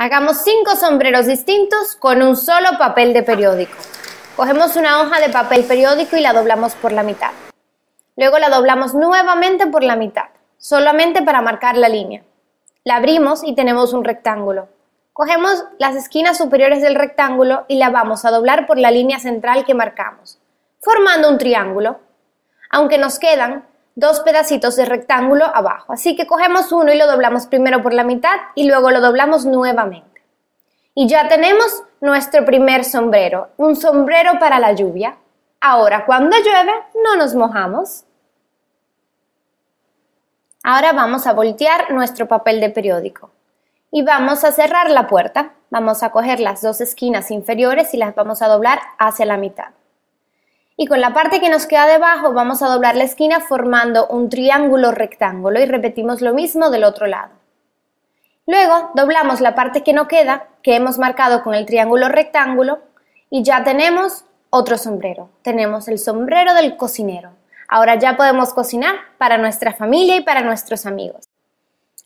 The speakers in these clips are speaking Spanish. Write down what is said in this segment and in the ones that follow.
Hagamos cinco sombreros distintos con un solo papel de periódico. Cogemos una hoja de papel periódico y la doblamos por la mitad. Luego la doblamos nuevamente por la mitad, solamente para marcar la línea. La abrimos y tenemos un rectángulo. Cogemos las esquinas superiores del rectángulo y la vamos a doblar por la línea central que marcamos, formando un triángulo. Aunque nos quedan dos pedacitos de rectángulo abajo. Así que cogemos uno y lo doblamos primero por la mitad y luego lo doblamos nuevamente. Y ya tenemos nuestro primer sombrero, un sombrero para la lluvia. Ahora, cuando llueve, no nos mojamos. Ahora vamos a voltear nuestro papel de periódico y vamos a cerrar la puerta. Vamos a coger las dos esquinas inferiores y las vamos a doblar hacia la mitad y con la parte que nos queda debajo vamos a doblar la esquina formando un triángulo rectángulo y repetimos lo mismo del otro lado. Luego doblamos la parte que no queda, que hemos marcado con el triángulo rectángulo, y ya tenemos otro sombrero. Tenemos el sombrero del cocinero. Ahora ya podemos cocinar para nuestra familia y para nuestros amigos.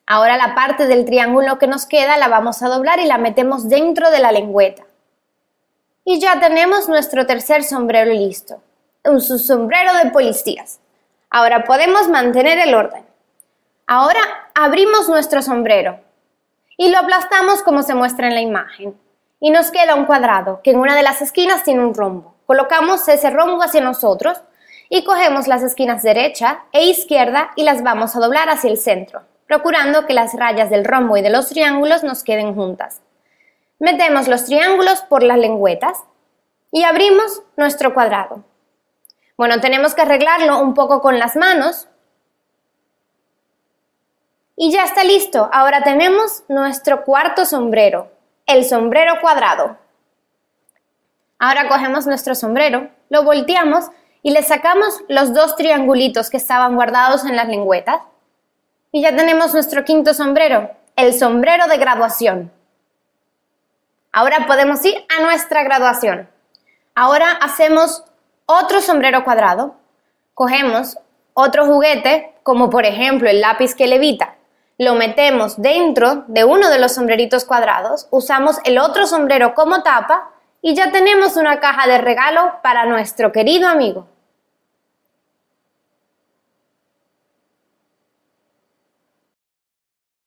Ahora la parte del triángulo que nos queda la vamos a doblar y la metemos dentro de la lengüeta. Y ya tenemos nuestro tercer sombrero listo, un sombrero de policías. Ahora podemos mantener el orden. Ahora abrimos nuestro sombrero y lo aplastamos como se muestra en la imagen. Y nos queda un cuadrado que en una de las esquinas tiene un rombo. Colocamos ese rombo hacia nosotros y cogemos las esquinas derecha e izquierda y las vamos a doblar hacia el centro, procurando que las rayas del rombo y de los triángulos nos queden juntas. Metemos los triángulos por las lengüetas y abrimos nuestro cuadrado. Bueno, tenemos que arreglarlo un poco con las manos. Y ya está listo. Ahora tenemos nuestro cuarto sombrero, el sombrero cuadrado. Ahora cogemos nuestro sombrero, lo volteamos y le sacamos los dos triangulitos que estaban guardados en las lengüetas. Y ya tenemos nuestro quinto sombrero, el sombrero de graduación. Ahora podemos ir a nuestra graduación. Ahora hacemos otro sombrero cuadrado, cogemos otro juguete, como por ejemplo el lápiz que levita, lo metemos dentro de uno de los sombreritos cuadrados, usamos el otro sombrero como tapa y ya tenemos una caja de regalo para nuestro querido amigo.